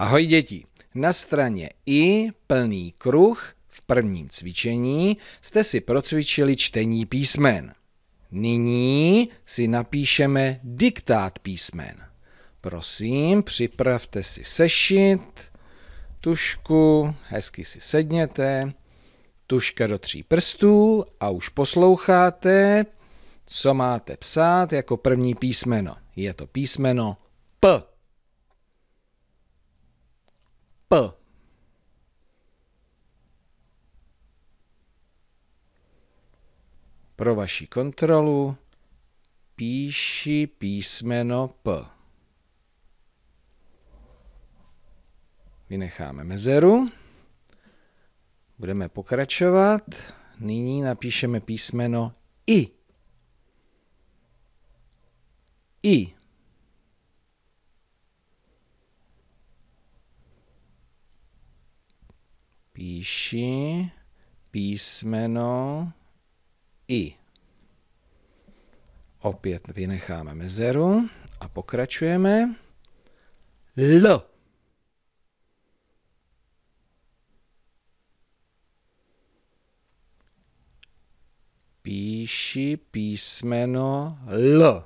Ahoj děti! Na straně I plný kruh v prvním cvičení jste si procvičili čtení písmen. Nyní si napíšeme diktát písmen. Prosím, připravte si sešit, tušku, hezky si sedněte, tuška do tří prstů a už posloucháte, co máte psát jako první písmeno. Je to písmeno P. P. Pro vaši kontrolu píši písmeno P. Vynecháme mezeru. Budeme pokračovat. Nyní napíšeme písmeno I. I. píši písmeno i. Opět vynecháme mezeru a pokračujeme. L. Píši písmeno L.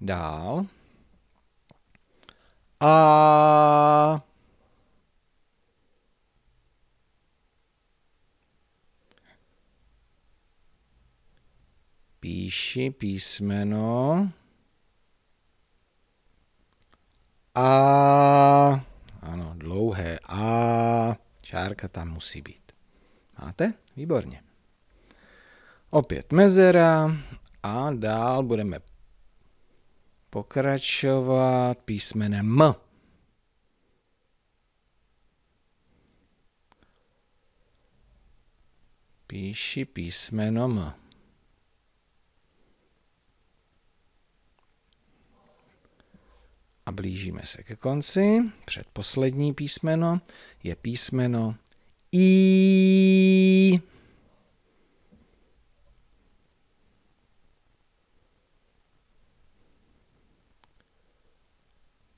Dál. A. píši písmeno A. Ano, dlouhé A. Čárka tam musí být. Máte? Výborně. Opět mezera a dál budeme pokračovat písmenem M. Píši písmeno M. A blížíme se ke konci. Předposlední písmeno je písmeno I.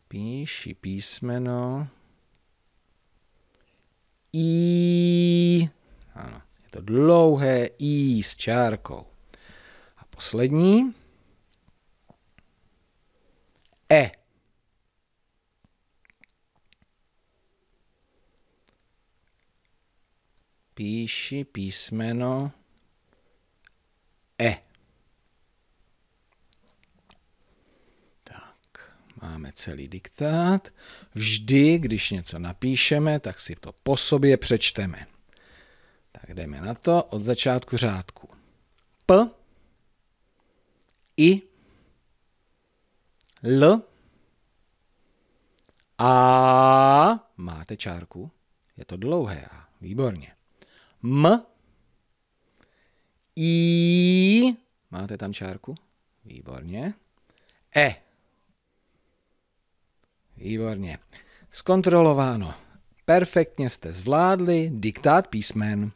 Píši písmeno I. Ano, je to dlouhé I s čárkou. A poslední píši písmeno E. Tak, máme celý diktát. Vždy, když něco napíšeme, tak si to po sobě přečteme. Tak jdeme na to od začátku řádku. P, I, L, A. Máte čárku? Je to dlouhé A. Výborně. M, I, máte tam čárku? Výborně. E. Výborně. Zkontrolováno. Perfektně jste zvládli diktát písmen.